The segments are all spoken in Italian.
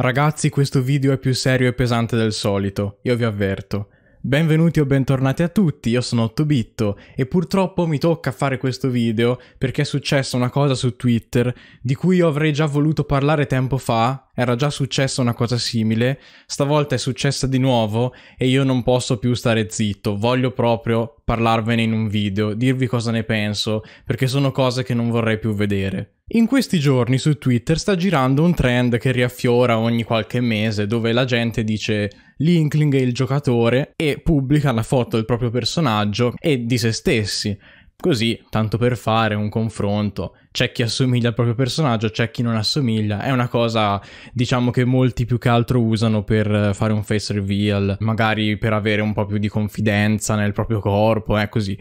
Ragazzi questo video è più serio e pesante del solito, io vi avverto. Benvenuti o bentornati a tutti, io sono Ottobitto e purtroppo mi tocca fare questo video perché è successa una cosa su Twitter di cui io avrei già voluto parlare tempo fa, era già successa una cosa simile, stavolta è successa di nuovo e io non posso più stare zitto, voglio proprio parlarvene in un video, dirvi cosa ne penso, perché sono cose che non vorrei più vedere. In questi giorni su Twitter sta girando un trend che riaffiora ogni qualche mese dove la gente dice Linkling è il giocatore e pubblica la foto del proprio personaggio e di se stessi. Così, tanto per fare un confronto, c'è chi assomiglia al proprio personaggio, c'è chi non assomiglia, è una cosa diciamo che molti più che altro usano per eh, fare un face reveal, magari per avere un po' più di confidenza nel proprio corpo, è così.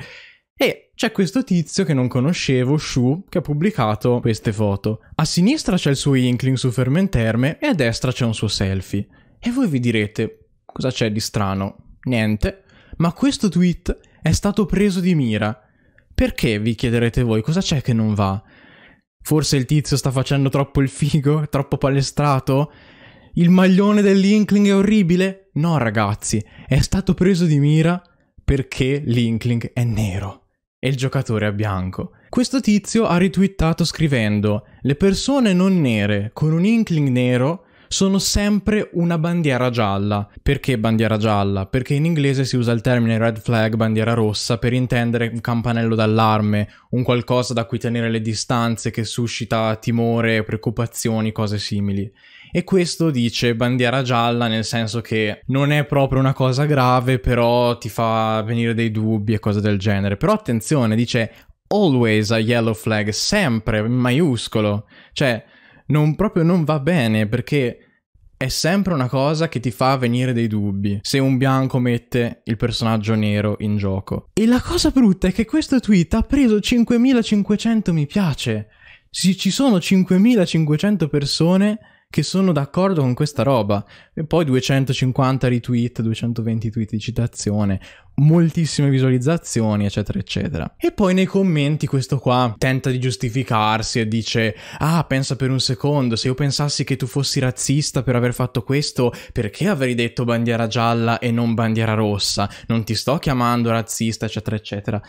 E c'è questo tizio che non conoscevo, Shu, che ha pubblicato queste foto. A sinistra c'è il suo Inkling su Fermenterme e a destra c'è un suo selfie. E voi vi direte, Cosa c'è di strano? Niente. Ma questo tweet è stato preso di mira. Perché vi chiederete voi cosa c'è che non va? Forse il tizio sta facendo troppo il figo, troppo palestrato? Il maglione dell'Inkling è orribile? No, ragazzi, è stato preso di mira perché l'Inkling è nero e il giocatore è bianco. Questo tizio ha ritwittato scrivendo: Le persone non nere con un Inkling nero sono sempre una bandiera gialla. Perché bandiera gialla? Perché in inglese si usa il termine red flag, bandiera rossa, per intendere un campanello d'allarme, un qualcosa da cui tenere le distanze che suscita timore, preoccupazioni, cose simili. E questo dice bandiera gialla nel senso che non è proprio una cosa grave, però ti fa venire dei dubbi e cose del genere. Però attenzione, dice always a yellow flag, sempre in maiuscolo. Cioè, non proprio non va bene perché è sempre una cosa che ti fa venire dei dubbi se un bianco mette il personaggio nero in gioco. E la cosa brutta è che questo tweet ha preso 5500 mi piace. Ci sono 5500 persone che sono d'accordo con questa roba. E poi 250 retweet, 220 tweet di citazione, moltissime visualizzazioni, eccetera, eccetera. E poi nei commenti questo qua tenta di giustificarsi e dice: Ah, pensa per un secondo, se io pensassi che tu fossi razzista per aver fatto questo, perché avrei detto bandiera gialla e non bandiera rossa? Non ti sto chiamando razzista, eccetera, eccetera.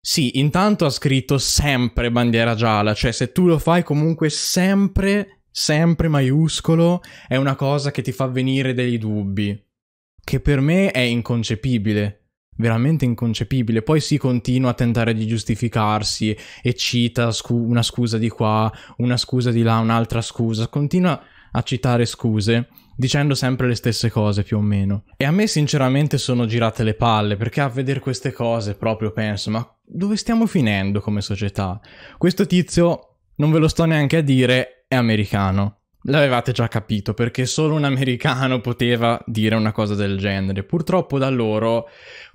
Sì, intanto ha scritto sempre bandiera gialla, cioè se tu lo fai comunque sempre sempre maiuscolo, è una cosa che ti fa venire dei dubbi, che per me è inconcepibile, veramente inconcepibile. Poi si continua a tentare di giustificarsi e cita scu una scusa di qua, una scusa di là, un'altra scusa, continua a citare scuse dicendo sempre le stesse cose più o meno. E a me sinceramente sono girate le palle perché a vedere queste cose proprio penso ma dove stiamo finendo come società? Questo tizio, non ve lo sto neanche a dire, è americano. L'avevate già capito perché solo un americano poteva dire una cosa del genere. Purtroppo da loro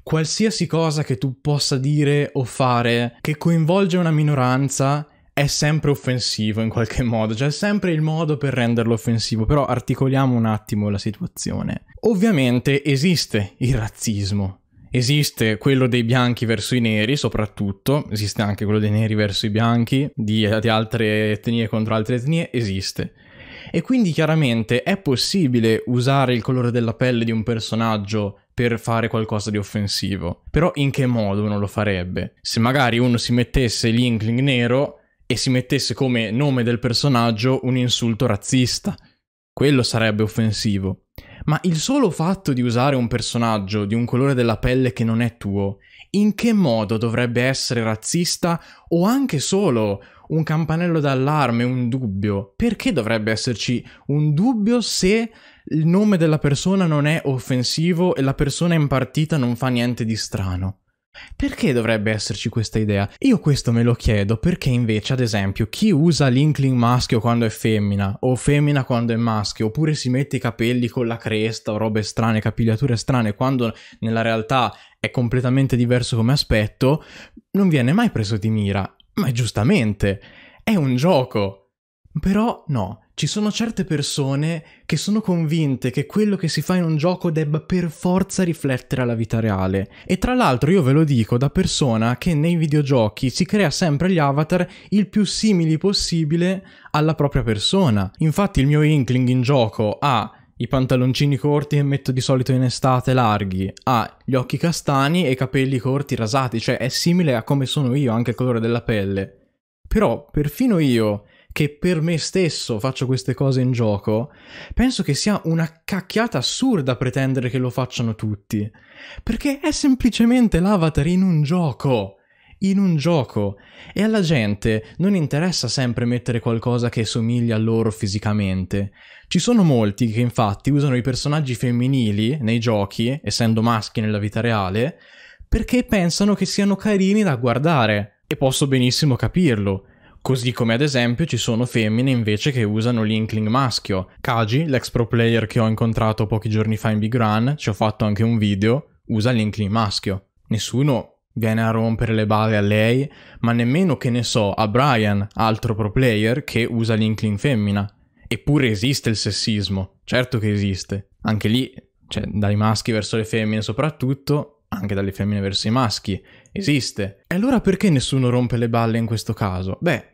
qualsiasi cosa che tu possa dire o fare che coinvolge una minoranza è sempre offensivo in qualche modo, cioè è sempre il modo per renderlo offensivo, però articoliamo un attimo la situazione. Ovviamente esiste il razzismo, Esiste quello dei bianchi verso i neri, soprattutto, esiste anche quello dei neri verso i bianchi, di, di altre etnie contro altre etnie, esiste. E quindi chiaramente è possibile usare il colore della pelle di un personaggio per fare qualcosa di offensivo. Però in che modo uno lo farebbe? Se magari uno si mettesse l'Inkling nero e si mettesse come nome del personaggio un insulto razzista. Quello sarebbe offensivo. Ma il solo fatto di usare un personaggio di un colore della pelle che non è tuo, in che modo dovrebbe essere razzista o anche solo un campanello d'allarme, un dubbio? Perché dovrebbe esserci un dubbio se il nome della persona non è offensivo e la persona in partita non fa niente di strano? Perché dovrebbe esserci questa idea? Io questo me lo chiedo perché invece, ad esempio, chi usa l'inkling maschio quando è femmina, o femmina quando è maschio, oppure si mette i capelli con la cresta o robe strane, capigliature strane, quando nella realtà è completamente diverso come aspetto, non viene mai preso di mira. Ma giustamente, è un gioco. Però no, ci sono certe persone che sono convinte che quello che si fa in un gioco debba per forza riflettere alla vita reale. E tra l'altro io ve lo dico da persona che nei videogiochi si crea sempre gli avatar il più simili possibile alla propria persona. Infatti il mio inkling in gioco ha i pantaloncini corti che metto di solito in estate larghi, ha gli occhi castani e i capelli corti rasati, cioè è simile a come sono io, anche il colore della pelle. Però perfino io che per me stesso faccio queste cose in gioco, penso che sia una cacchiata assurda pretendere che lo facciano tutti. Perché è semplicemente l'avatar in un gioco in un gioco e alla gente non interessa sempre mettere qualcosa che somiglia a loro fisicamente. Ci sono molti che infatti usano i personaggi femminili nei giochi, essendo maschi nella vita reale, perché pensano che siano carini da guardare e posso benissimo capirlo. Così come ad esempio ci sono femmine invece che usano l'Inkling maschio. Kaji, l'ex pro player che ho incontrato pochi giorni fa in Big Run, ci ho fatto anche un video, usa l'Inkling maschio. Nessuno viene a rompere le balle a lei, ma nemmeno che ne so a Brian, altro pro player che usa l'Inkling femmina. Eppure esiste il sessismo, certo che esiste. Anche lì, cioè dai maschi verso le femmine soprattutto, anche dalle femmine verso i maschi, esiste. E allora perché nessuno rompe le balle in questo caso? Beh,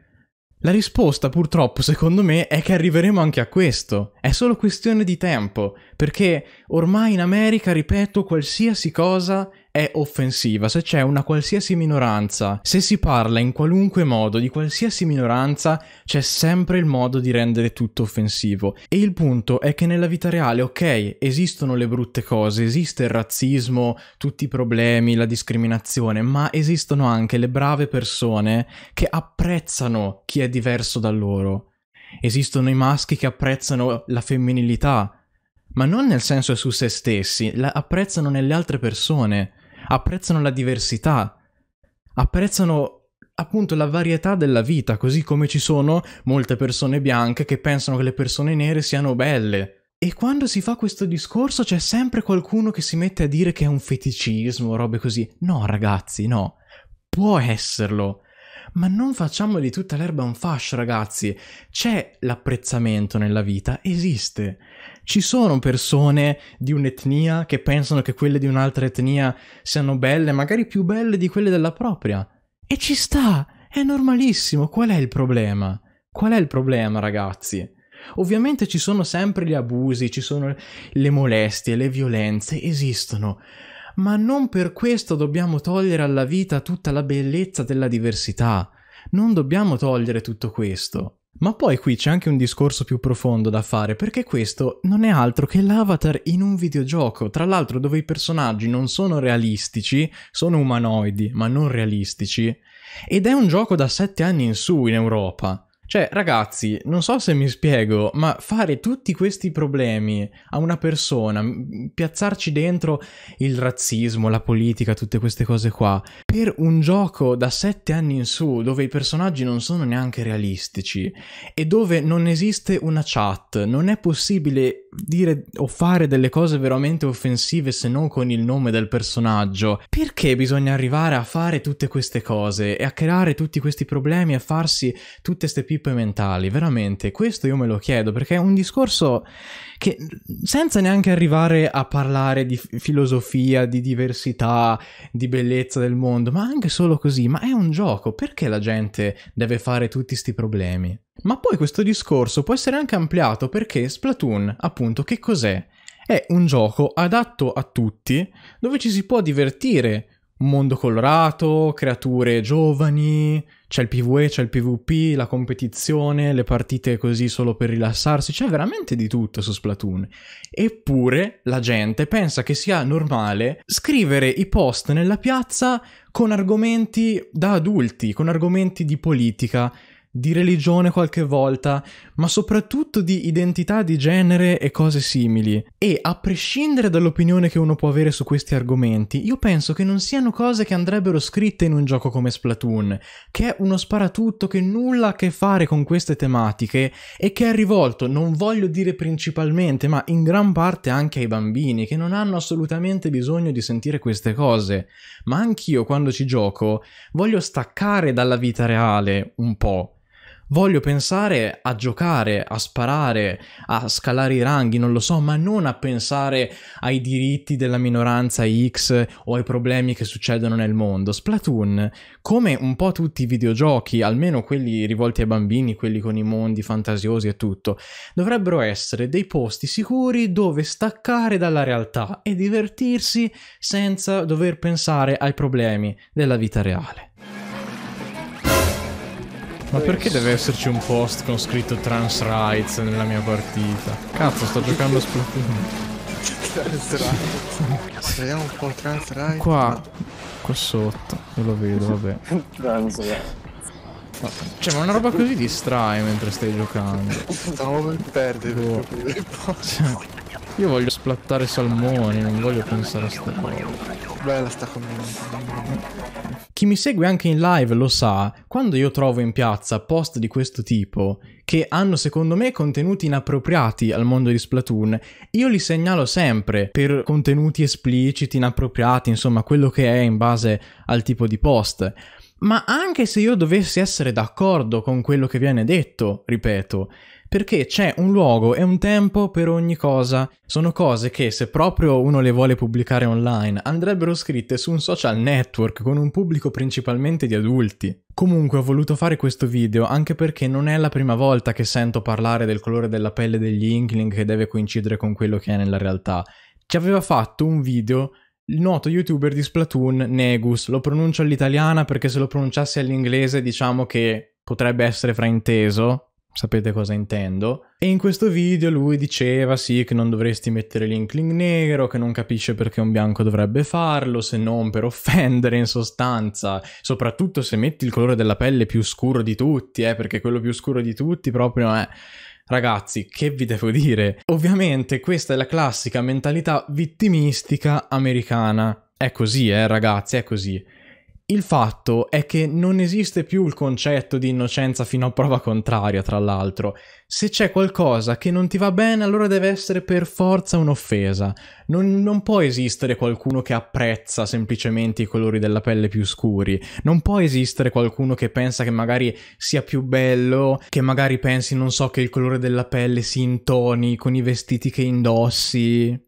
la risposta purtroppo secondo me è che arriveremo anche a questo, è solo questione di tempo, perché ormai in America, ripeto, qualsiasi cosa è offensiva, se c'è una qualsiasi minoranza, se si parla in qualunque modo di qualsiasi minoranza, c'è sempre il modo di rendere tutto offensivo. E il punto è che nella vita reale, ok, esistono le brutte cose, esiste il razzismo, tutti i problemi, la discriminazione, ma esistono anche le brave persone che apprezzano chi è diverso da loro. Esistono i maschi che apprezzano la femminilità, ma non nel senso su se stessi, la apprezzano nelle altre persone apprezzano la diversità, apprezzano appunto la varietà della vita, così come ci sono molte persone bianche che pensano che le persone nere siano belle. E quando si fa questo discorso c'è sempre qualcuno che si mette a dire che è un feticismo, robe così. No, ragazzi, no. Può esserlo. Ma non facciamo di tutta l'erba un fascio, ragazzi. C'è l'apprezzamento nella vita, esiste. Ci sono persone di un'etnia che pensano che quelle di un'altra etnia siano belle, magari più belle di quelle della propria. E ci sta, è normalissimo. Qual è il problema? Qual è il problema, ragazzi? Ovviamente ci sono sempre gli abusi, ci sono le molestie, le violenze, esistono. Ma non per questo dobbiamo togliere alla vita tutta la bellezza della diversità. Non dobbiamo togliere tutto questo. Ma poi qui c'è anche un discorso più profondo da fare, perché questo non è altro che l'avatar in un videogioco, tra l'altro dove i personaggi non sono realistici, sono umanoidi, ma non realistici, ed è un gioco da sette anni in su in Europa. Cioè, ragazzi, non so se mi spiego, ma fare tutti questi problemi a una persona, piazzarci dentro il razzismo, la politica, tutte queste cose qua, per un gioco da sette anni in su, dove i personaggi non sono neanche realistici e dove non esiste una chat, non è possibile dire o fare delle cose veramente offensive se non con il nome del personaggio, perché bisogna arrivare a fare tutte queste cose e a creare tutti questi problemi, a farsi tutte queste pippe trippe mentali, veramente, questo io me lo chiedo perché è un discorso che senza neanche arrivare a parlare di filosofia, di diversità, di bellezza del mondo, ma anche solo così, ma è un gioco, perché la gente deve fare tutti questi problemi? Ma poi questo discorso può essere anche ampliato perché Splatoon, appunto, che cos'è? È un gioco adatto a tutti, dove ci si può divertire, mondo colorato, creature giovani, c'è il PvE, c'è il PvP, la competizione, le partite così solo per rilassarsi, c'è veramente di tutto su Splatoon. Eppure la gente pensa che sia normale scrivere i post nella piazza con argomenti da adulti, con argomenti di politica, di religione qualche volta, ma soprattutto di identità di genere e cose simili. E a prescindere dall'opinione che uno può avere su questi argomenti, io penso che non siano cose che andrebbero scritte in un gioco come Splatoon, che è uno sparatutto che nulla ha a che fare con queste tematiche e che è rivolto, non voglio dire principalmente, ma in gran parte anche ai bambini che non hanno assolutamente bisogno di sentire queste cose. Ma anch'io quando ci gioco voglio staccare dalla vita reale un po' Voglio pensare a giocare, a sparare, a scalare i ranghi, non lo so, ma non a pensare ai diritti della minoranza X o ai problemi che succedono nel mondo. Splatoon, come un po' tutti i videogiochi, almeno quelli rivolti ai bambini, quelli con i mondi fantasiosi e tutto, dovrebbero essere dei posti sicuri dove staccare dalla realtà e divertirsi senza dover pensare ai problemi della vita reale. Ma perché deve esserci un post con scritto trans rights nella mia partita? Cazzo, sto giocando a Splatoon. trans rights. Vediamo un po' trans rights. Qua, qua sotto, non lo vedo, vabbè. trans rights. Cioè, ma una roba così distrae mentre stai giocando. Stavo per perdere. Oh. Cioè, io voglio splattare salmoni, non voglio pensare a sta cosa. Bella sta community. Chi mi segue anche in live lo sa, quando io trovo in piazza post di questo tipo, che hanno secondo me contenuti inappropriati al mondo di Splatoon, io li segnalo sempre per contenuti espliciti, inappropriati, insomma quello che è in base al tipo di post. Ma anche se io dovessi essere d'accordo con quello che viene detto, ripeto, perché c'è un luogo e un tempo per ogni cosa. Sono cose che, se proprio uno le vuole pubblicare online, andrebbero scritte su un social network con un pubblico principalmente di adulti. Comunque ho voluto fare questo video anche perché non è la prima volta che sento parlare del colore della pelle degli Inkling che deve coincidere con quello che è nella realtà. Ci aveva fatto un video il noto youtuber di Splatoon Negus, lo pronuncio all'italiana perché se lo pronunciassi all'inglese diciamo che potrebbe essere frainteso, sapete cosa intendo. E in questo video lui diceva sì che non dovresti mettere l'inkling nero, che non capisce perché un bianco dovrebbe farlo, se non per offendere in sostanza, soprattutto se metti il colore della pelle più scuro di tutti, eh, perché quello più scuro di tutti proprio è... Ragazzi, che vi devo dire? Ovviamente questa è la classica mentalità vittimistica americana. È così, eh ragazzi, è così. Il fatto è che non esiste più il concetto di innocenza fino a prova contraria, tra l'altro. Se c'è qualcosa che non ti va bene, allora deve essere per forza un'offesa. Non, non, può esistere qualcuno che apprezza semplicemente i colori della pelle più scuri. Non può esistere qualcuno che pensa che magari sia più bello, che magari pensi, non so, che il colore della pelle si intoni con i vestiti che indossi.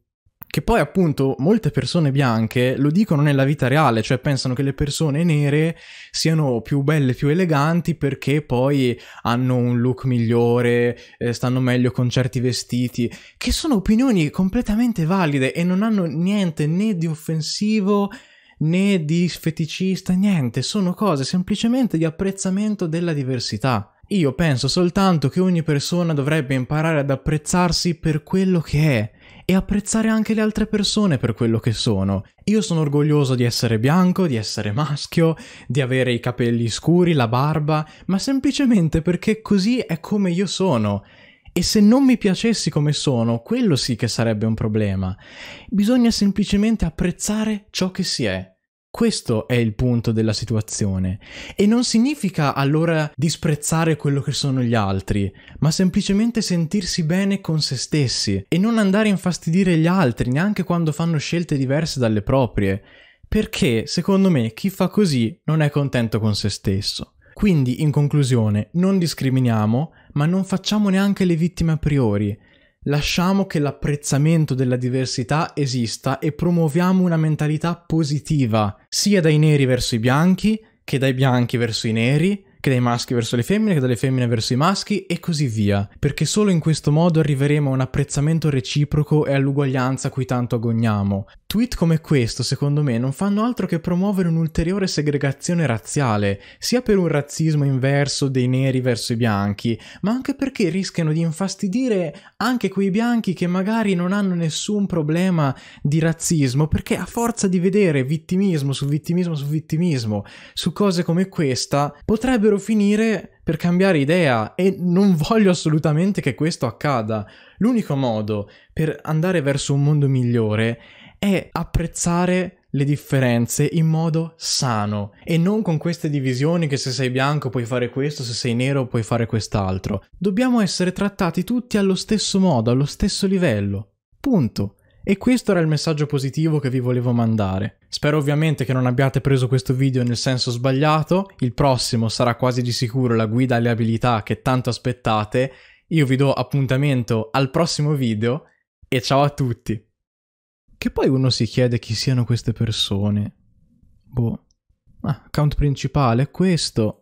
Che poi appunto molte persone bianche lo dicono nella vita reale, cioè pensano che le persone nere siano più belle, più eleganti perché poi hanno un look migliore, eh, stanno meglio con certi vestiti, che sono opinioni completamente valide e non hanno niente né di offensivo né di feticista, niente, sono cose semplicemente di apprezzamento della diversità. Io penso soltanto che ogni persona dovrebbe imparare ad apprezzarsi per quello che è e apprezzare anche le altre persone per quello che sono. Io sono orgoglioso di essere bianco, di essere maschio, di avere i capelli scuri, la barba, ma semplicemente perché così è come io sono. E se non mi piacessi come sono, quello sì che sarebbe un problema. Bisogna semplicemente apprezzare ciò che si è. Questo è il punto della situazione. E non significa allora disprezzare quello che sono gli altri, ma semplicemente sentirsi bene con se stessi e non andare a infastidire gli altri neanche quando fanno scelte diverse dalle proprie. Perché, secondo me, chi fa così non è contento con se stesso. Quindi, in conclusione, non discriminiamo, ma non facciamo neanche le vittime a priori, Lasciamo che l'apprezzamento della diversità esista e promuoviamo una mentalità positiva, sia dai neri verso i bianchi, che dai bianchi verso i neri, che dai maschi verso le femmine, che dalle femmine verso i maschi e così via, perché solo in questo modo arriveremo a un apprezzamento reciproco e all'uguaglianza cui tanto agogniamo, Tweet come questo, secondo me, non fanno altro che promuovere un'ulteriore segregazione razziale, sia per un razzismo inverso dei neri verso i bianchi, ma anche perché rischiano di infastidire anche quei bianchi che magari non hanno nessun problema di razzismo, perché a forza di vedere vittimismo su vittimismo su vittimismo su cose come questa, potrebbero finire per cambiare idea e non voglio assolutamente che questo accada. L'unico modo per andare verso un mondo migliore è è apprezzare le differenze in modo sano e non con queste divisioni che se sei bianco puoi fare questo, se sei nero puoi fare quest'altro. Dobbiamo essere trattati tutti allo stesso modo, allo stesso livello. Punto. E questo era il messaggio positivo che vi volevo mandare. Spero ovviamente che non abbiate preso questo video nel senso sbagliato, il prossimo sarà quasi di sicuro la guida alle abilità che tanto aspettate. Io vi do appuntamento al prossimo video e ciao a tutti! Che poi uno si chiede chi siano queste persone. Boh. Ah, account principale, questo.